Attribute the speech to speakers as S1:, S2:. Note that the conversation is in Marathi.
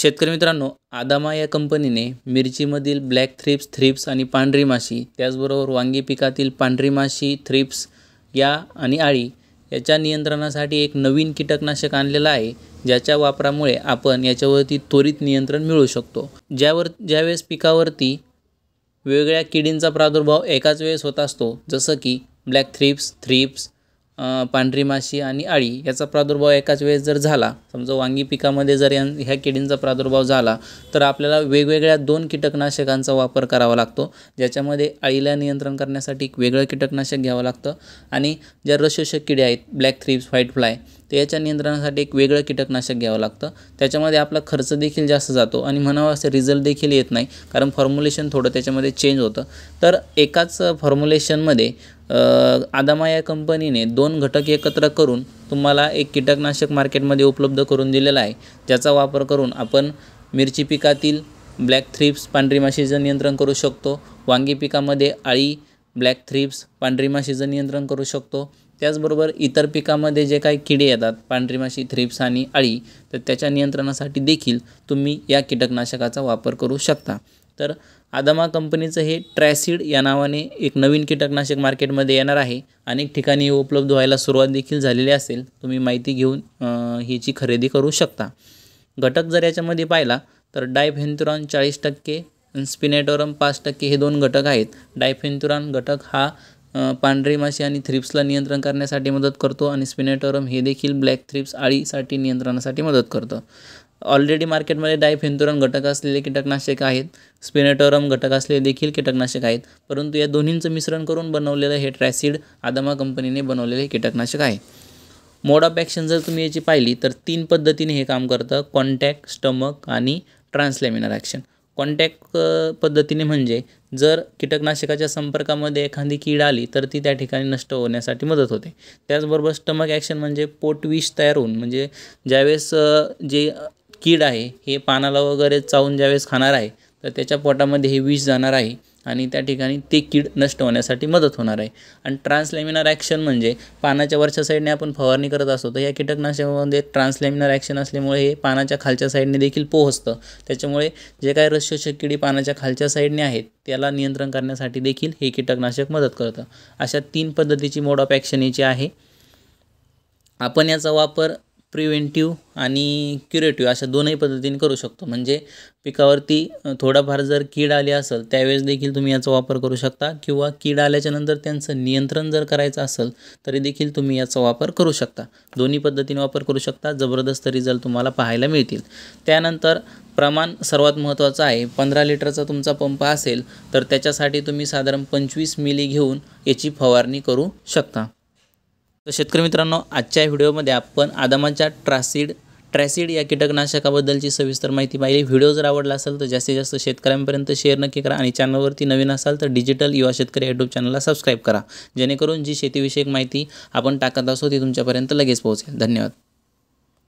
S1: शेतकरी मित्रांनो आदामा या कंपनीने मिरचीमधील ब्लॅक थ्रिप्स थ्रिप्स आणि पांढरी माशी त्याचबरोबर वांगी पिकातील पांढरी माशी थ्रिप्स या आणि आळी याच्या नियंत्रणासाठी एक नवीन कीटकनाशक आणलेलं आहे ज्याच्या वापरामुळे आपण याच्यावरती त्वरित नियंत्रण मिळवू शकतो ज्यावर ज्यावेळेस पिकावरती वेगवेगळ्या किडींचा प्रादुर्भाव एकाच वेळेस होत असतो जसं की ब्लॅक थ्रिप्स थ्रिप्स पांढरी माशी आणि आळी याचा प्रादुर्भाव एकाच वेळेस जर झाला समजा वांगी पिकामध्ये जर या ह्या किडींचा प्रादुर्भाव झाला तर आपल्याला वेगवेगळ्या दोन कीटकनाशकांचा वापर करावा लागतो ज्याच्यामध्ये आळीला नियंत्रण करण्यासाठी एक वेगळं कीटकनाशक घ्यावं लागतं आणि ज्या रसशोषक किडे आहेत ब्लॅक थ्रिप्स व्हाईट फ्लाय तर याच्या नियंत्रणासाठी एक वेगळं कीटकनाशक घ्यावं लागतं त्याच्यामध्ये आपला खर्च देखील जास्त जातो आणि म्हणावा असं रिझल्ट देखील येत नाही कारण फॉर्म्युलेशन थोडं त्याच्यामध्ये चेंज होतं तर एकाच फॉर्म्युलेशनमध्ये आदामा या कंपनीने दोन घटक एकत्र करून तुम्हाला एक कीटकनाशक मार्केटमध्ये उपलब्ध करून दिलेला आहे ज्याचा वापर करून आपण मिरची पिकातील ब्लॅक थ्रिप्स पांढरी माशीचं नियंत्रण करू शकतो वांगी पिकामध्ये आळी ब्लॅक थ्रिप्स पांढरी माशीचं नियंत्रण करू शकतो त्याचबरोबर इतर पिकामध्ये जे काही किडे येतात पांढरी माशी थ्रिप्स आणि अळी तर त्याच्या नियंत्रणासाठी देखील तुम्ही या कीटकनाशकाचा वापर करू शकता तर आदमा कंपनीचं हे ट्रॅसिड या नावाने एक नवीन कीटकनाशक मार्केटमध्ये येणार आहे अनेक ठिकाणी उपलब्ध व्हायला सुरुवात देखील झालेली असेल तुम्ही माहिती घेऊन ह्याची खरेदी करू शकता घटक जर याच्यामध्ये पाहिला तर डायफेंथुरॉन चाळीस टक्के स्पिनेटोरम पाच टक्के हे दोन घटक आहेत डायफेंथुरॉन घटक हा पांढरी मासे आणि थ्रिप्सला नियंत्रण करण्यासाठी मदत करतो आणि स्पिनेटोरम हे देखील ब्लॅक थ्रिप्स आळीसाठी नियंत्रणासाठी मदत करतं ऑलरेडी मार्केटमध्ये डायफेंथोरॉन घटक असलेले कीटकनाशक आहेत स्पिनेटोरम घटक असलेले देखील कीटकनाशक आहेत परंतु या दोन्हींचं मिश्रण करून बनवलेलं हे ट्रॅसिड आदामा कंपनीने बनवलेले कीटकनाशक आहे मोड ऑफ ॲक्शन जर तुम्ही याची पाहिली तर तीन पद्धतीने हे काम करतं कॉन्टॅक्ट स्टमक आणि ट्रान्सलेमिनर ॲक्शन कॉन्टॅक्ट पद्धतीने म्हणजे जर कीटकनाशकाच्या संपर्कामध्ये एखादी कीड आली तर ती त्या ठिकाणी नष्ट होण्यासाठी मदत होते त्याचबरोबर स्टमक ॲक्शन म्हणजे पोटविष तयार होऊन म्हणजे ज्यावेळेस जे कीड आहे हे पानाला वगैरे चावून ज्यावेळेस खाणार आहे तर त्याच्या पोटामध्ये हे विष जाणार आहे आणि त्या ठिकाणी ते कीड नष्ट होण्यासाठी मदत होणार आहे आणि ट्रान्सलेमिनर ॲक्शन म्हणजे पानाच्या वरच्या साईडने आपण फवारणी करत असतो तर या कीटकनाशकामध्ये ट्रान्सलेमिनर ॲक्शन असल्यामुळे हे पानाच्या खालच्या साईडने देखील पोहोचतं त्याच्यामुळे जे काही रसशोषक किडी पानाच्या खालच्या साईडने आहेत त्याला नियंत्रण करण्यासाठी देखील हे कीटकनाशक मदत करतं अशा तीन पद्धतीची मोड ऑफ ॲक्शन याची आहे आपण याचा वापर प्रिव्हेंटिव्ह आणि क्युरेटिव्ह अशा दोनही पद्धतीने करू शकतो म्हणजे पिकावरती थोडाफार जर कीड आली असेल त्यावेळेस देखील तुम्ही याचा वापर करू शकता किंवा कीड आल्याच्यानंतर त्यांचं नियंत्रण जर करायचं असेल तरी देखील तुम्ही याचा वापर करू शकता दोन्ही पद्धतीने वापर करू शकता जबरदस्त रिझल्ट तुम्हाला पाहायला मिळतील त्यानंतर प्रमाण सर्वात महत्त्वाचं आहे पंधरा लिटरचा तुमचा पंप असेल तर त्याच्यासाठी तुम्ही साधारण पंचवीस मिली घेऊन याची फवारणी करू शकता तर शेतकरी मित्रांनो आजच्या व्हिडिओमध्ये आपण आदामाच्या ट्रासिड ट्रॅसिड या कीटकनाशकाबद्दलची सविस्तर माहिती पाहिली व्हिडिओ जर आवडला असेल तर जास्तीत जास्त शेतकऱ्यांपर्यंत शेअर नक्की करा आणि चॅनलवरती नवीन असाल तर डिजिटल युवा शेतकरी यूट्यूब चॅनलला सबस्क्राईब करा जेणेकरून जी शेतीविषयक माहिती आपण टाकत असो ती तुमच्यापर्यंत लगेच पोहोचेल धन्यवाद